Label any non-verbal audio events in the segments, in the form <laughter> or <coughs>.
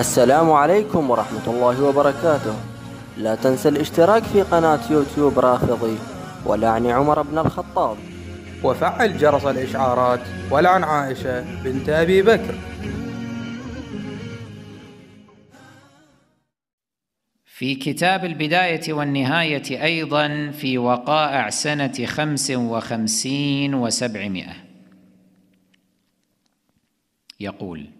السلام عليكم ورحمة الله وبركاته لا تنسى الاشتراك في قناة يوتيوب رافضي ولعن عمر بن الخطاب وفعل جرس الإشعارات ولعن عائشة بنت أبي بكر في كتاب البداية والنهاية أيضا في وقائع سنة خمس وخمسين وسبعمائة يقول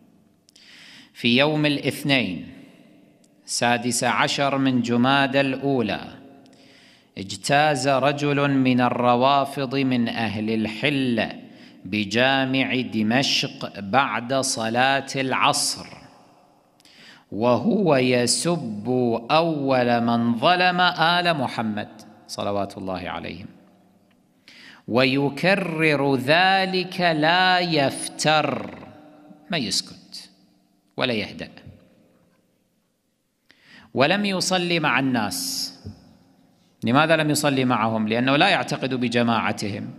في يوم الاثنين سادس عشر من جماد الأولى اجتاز رجل من الروافض من أهل الحلة بجامع دمشق بعد صلاة العصر وهو يسب أول من ظلم آل محمد صلوات الله عليهم ويكرر ذلك لا يفتر ما يسكت ولا يهدأ ولم يصلي مع الناس لماذا لم يصلي معهم لأنه لا يعتقد بجماعتهم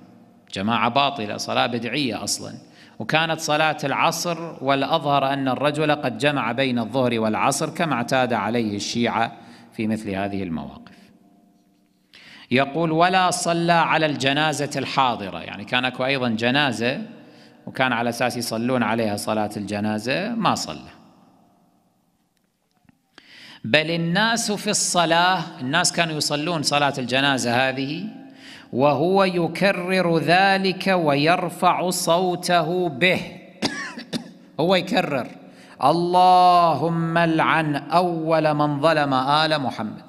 جماعة باطلة صلاة بدعية أصلا وكانت صلاة العصر والأظهر أن الرجل قد جمع بين الظهر والعصر كما اعتاد عليه الشيعة في مثل هذه المواقف يقول ولا صلى على الجنازة الحاضرة يعني كان أكو أيضا جنازة وكان على أساس يصلون عليها صلاة الجنازة ما صلى بل الناس في الصلاة الناس كانوا يصلون صلاة الجنازة هذه وهو يكرر ذلك ويرفع صوته به هو يكرر اللهم العن أول من ظلم آل محمد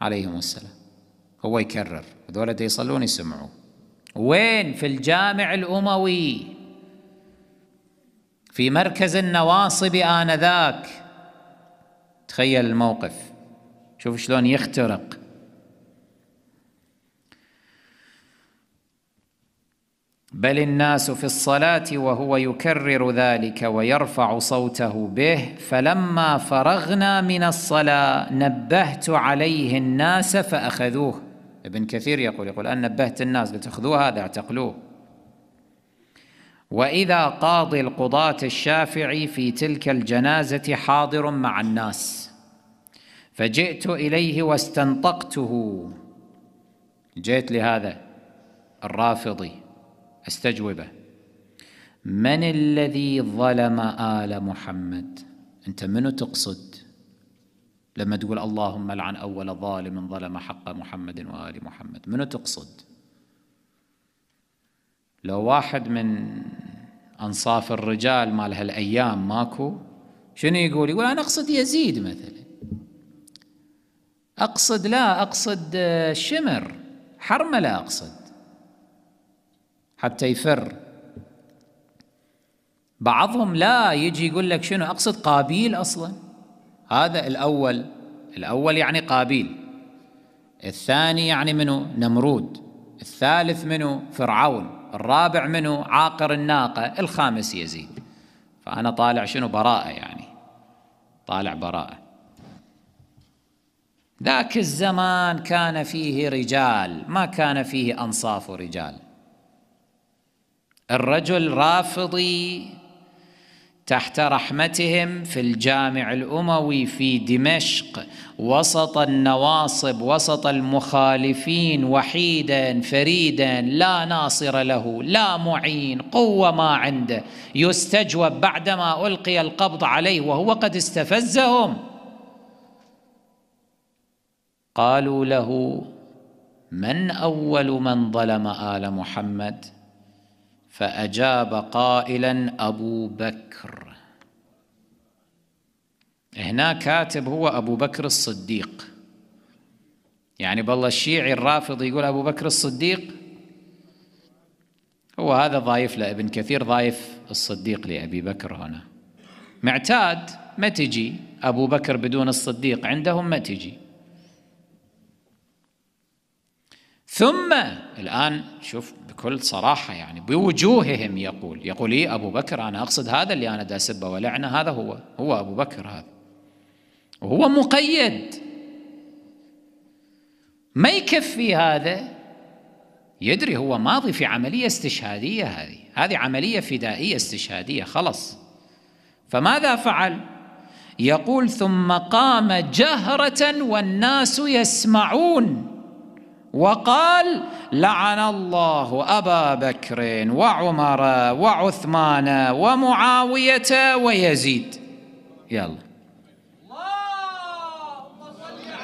عليهم السلام هو يكرر هذول يصلون يسمعوه وين في الجامع الأموي في مركز النواصب آنذاك تخيل الموقف شوف شلون يخترق بل الناس في الصلاة وهو يكرر ذلك ويرفع صوته به فلما فرغنا من الصلاة نبهت عليه الناس فأخذوه ابن كثير يقول يقول أن نبهت الناس قلت خذوا هذا اعتقلوه وإذا قاضي القضاة الشافعي في تلك الجنازة حاضر مع الناس فجئت إليه واستنطقته جئت لهذا الرافضي استجوبه من الذي ظلم آل محمد أنت منو تقصد لما تقول اللهم لعن أول ظالم ظلم حق محمد وآل محمد منو تقصد لو واحد من أنصاف الرجال مال هالأيام ماكو شنو يقول يقول أنا أقصد يزيد مثلا أقصد لا أقصد آه، شمر حرملة أقصد حتى يفر بعضهم لا يجي يقول لك شنو أقصد قابيل أصلاً هذا الأول الأول يعني قابيل الثاني يعني منه نمرود الثالث منه فرعون الرابع منه عاقر الناقة الخامس يزيد فأنا طالع شنو براءة يعني طالع براءة ذاك الزمان كان فيه رجال ما كان فيه أنصاف رجال الرجل رافضي تحت رحمتهم في الجامع الاموي في دمشق وسط النواصب وسط المخالفين وحيدا فريدا لا ناصر له لا معين قوه ما عنده يستجوب بعدما القي القبض عليه وهو قد استفزهم قالوا له من اول من ظلم ال محمد فأجاب قائلا أبو بكر هنا كاتب هو أبو بكر الصديق يعني بالله الشيعي الرافض يقول أبو بكر الصديق هو هذا ضايف لابن كثير ضايف الصديق لأبي بكر هنا معتاد ما تجي أبو بكر بدون الصديق عندهم ما تجي ثم الآن شوف بكل صراحة يعني بوجوههم يقول يقول إيه أبو بكر أنا أقصد هذا اللي أنا دا ولعنه هذا هو هو أبو بكر هذا وهو مقيد ما يكفي هذا يدري هو ماضي في عملية استشهادية هذه هذه عملية فدائية استشهادية خلص فماذا فعل يقول ثم قام جهرة والناس يسمعون وقال لعن الله أبا بكر وعمر وعثمان ومعاوية ويزيد يلا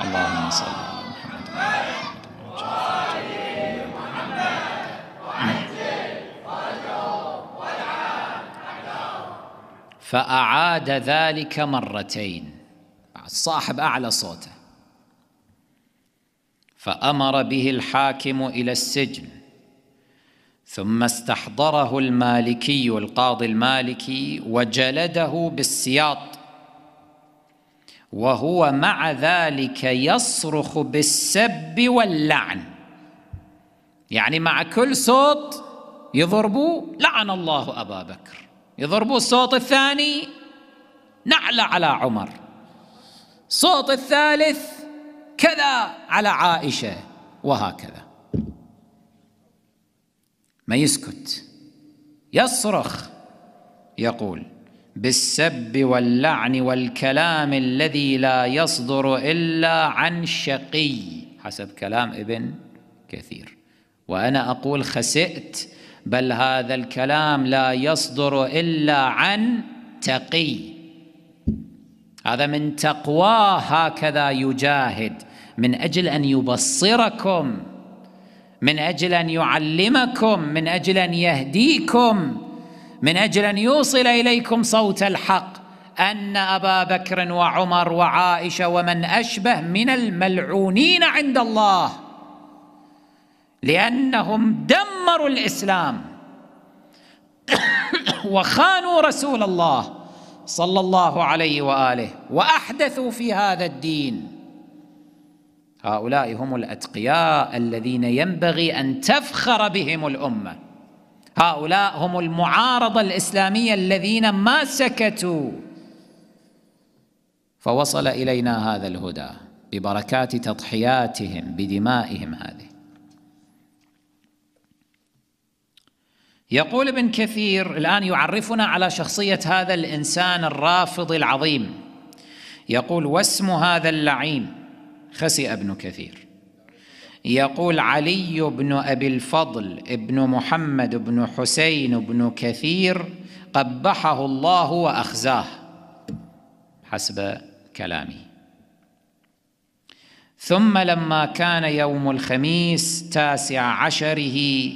اللهم صل على محمد محمد فأعاد ذلك مرتين صاحب أعلى صوته فامر به الحاكم الى السجن ثم استحضره المالكي القاضي المالكي وجلده بالسياط وهو مع ذلك يصرخ بالسب واللعن يعني مع كل صوت يضربوه لعن الله ابا بكر يضربوه الصوت الثاني نعل على عمر صوت الثالث كذا على عائشه وهكذا ما يسكت يصرخ يقول بالسب واللعن والكلام الذي لا يصدر الا عن شقي حسب كلام ابن كثير وانا اقول خسئت بل هذا الكلام لا يصدر الا عن تقي هذا من تقواه هكذا يجاهد من اجل ان يبصركم من اجل ان يعلمكم من اجل ان يهديكم من اجل ان يوصل اليكم صوت الحق ان ابا بكر وعمر وعائشه ومن اشبه من الملعونين عند الله لانهم دمروا الاسلام <coughs> وخانوا رسول الله صلى الله عليه واله واحدثوا في هذا الدين هؤلاء هم الاتقياء الذين ينبغي ان تفخر بهم الامه هؤلاء هم المعارضه الاسلاميه الذين ما سكتوا فوصل الينا هذا الهدى ببركات تضحياتهم بدمائهم هذه يقول ابن كثير الان يعرفنا على شخصيه هذا الانسان الرافض العظيم يقول واسم هذا اللعين خسئ ابن كثير يقول علي بن ابي الفضل ابن محمد بن حسين بن كثير قبحه الله واخزاه حسب كلامي ثم لما كان يوم الخميس تاسع عشره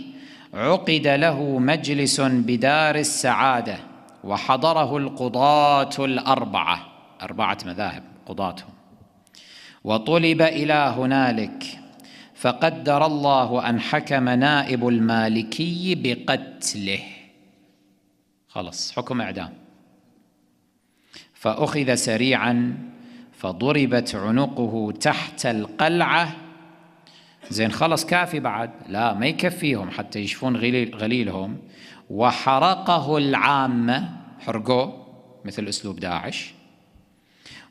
عقد له مجلس بدار السعاده وحضره القضاه الاربعه اربعه مذاهب قضاتهم وطلب إلى هنالك فقدر الله أن حكم نائب المالكي بقتله خلص حكم إعدام فأخذ سريعا فضربت عنقه تحت القلعة زين خلص كافي بعد لا ما يكفيهم حتى يشفون غليل غليلهم وحرقه العامة حرقوه مثل أسلوب داعش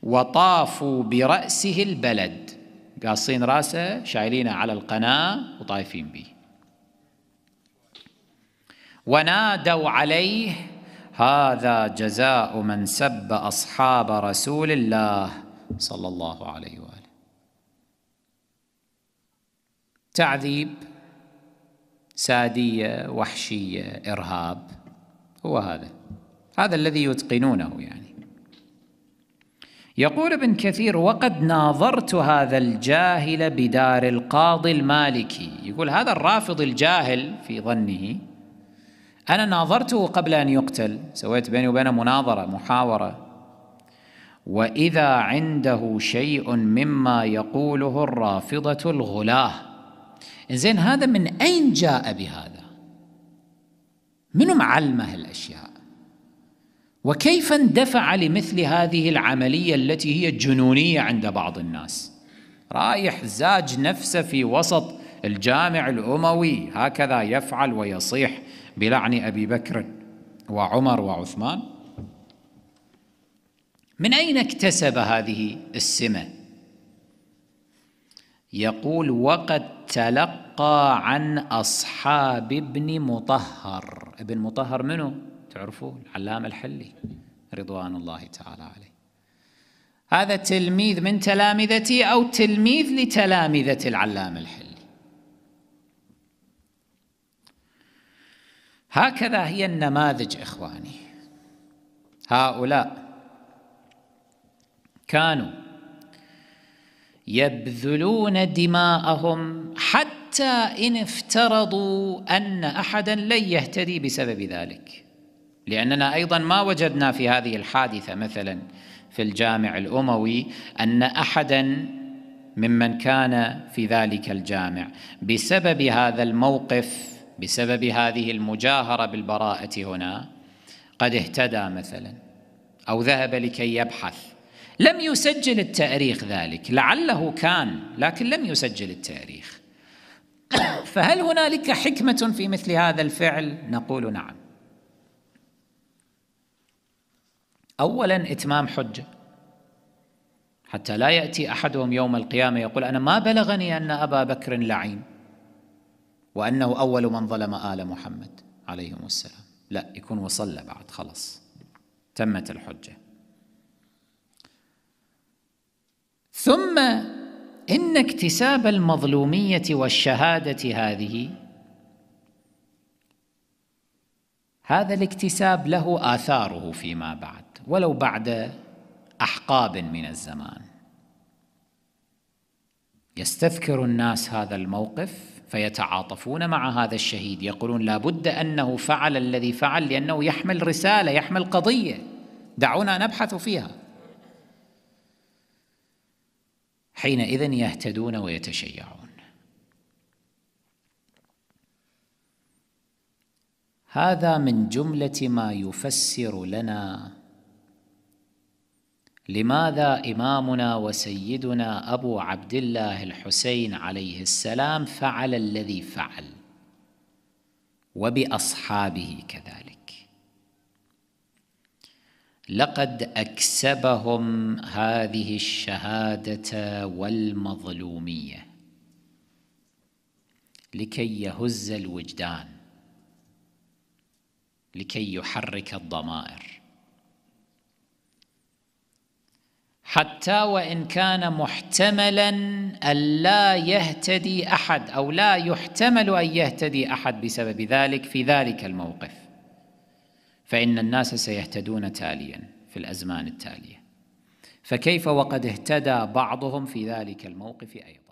وطافوا برأسه البلد قاصين راسه شايلينه على القناة وطايفين به ونادوا عليه هذا جزاء من سب أصحاب رسول الله صلى الله عليه وآله تعذيب سادية وحشية إرهاب هو هذا هذا الذي يتقنونه يعني يقول ابن كثير وقد ناظرت هذا الجاهل بدار القاضي المالكي يقول هذا الرافض الجاهل في ظنه أنا ناظرته قبل أن يقتل سويت بيني وبينه مناظرة محاورة وإذا عنده شيء مما يقوله الرافضة الغلاة زين هذا من أين جاء بهذا؟ من معلمه الأشياء وكيف اندفع لمثل هذه العمليه التي هي جنونيه عند بعض الناس رايح زاج نفسه في وسط الجامع الاموي هكذا يفعل ويصيح بلعن ابي بكر وعمر وعثمان من اين اكتسب هذه السمه يقول وقد تلقى عن اصحاب ابن مطهر ابن مطهر منه تعرفوا العلامة الحلي رضوان الله تعالى عليه هذا تلميذ من تلامذتي أو تلميذ لتلامذة العلامة الحلي هكذا هي النماذج إخواني هؤلاء كانوا يبذلون دماءهم حتى إن افترضوا أن أحدا لن يهتدي بسبب ذلك لأننا أيضا ما وجدنا في هذه الحادثة مثلا في الجامع الأموي أن أحدا ممن كان في ذلك الجامع بسبب هذا الموقف بسبب هذه المجاهرة بالبراءة هنا قد اهتدى مثلا أو ذهب لكي يبحث لم يسجل التاريخ ذلك لعله كان لكن لم يسجل التاريخ <coughs> فهل هنالك حكمه في مثل هذا الفعل نقول نعم اولا اتمام حجه حتى لا ياتي احدهم يوم القيامه يقول انا ما بلغني ان ابا بكر لعين وانه اول من ظلم ال محمد عليهم السلام لا يكون وصلى بعد خلص تمت الحجه ثم ان اكتساب المظلوميه والشهاده هذه هذا الاكتساب له اثاره فيما بعد ولو بعد احقاب من الزمان يستذكر الناس هذا الموقف فيتعاطفون مع هذا الشهيد يقولون لابد انه فعل الذي فعل لانه يحمل رساله يحمل قضيه دعونا نبحث فيها حينئذ يهتدون ويتشيعون هذا من جمله ما يفسر لنا لماذا إمامنا وسيدنا أبو عبد الله الحسين عليه السلام فعل الذي فعل وبأصحابه كذلك لقد أكسبهم هذه الشهادة والمظلومية لكي يهز الوجدان لكي يحرك الضمائر حتى وان كان محتملا الا يهتدي احد او لا يحتمل ان يهتدي احد بسبب ذلك في ذلك الموقف فان الناس سيهتدون تاليا في الازمان التاليه فكيف وقد اهتدى بعضهم في ذلك الموقف ايضا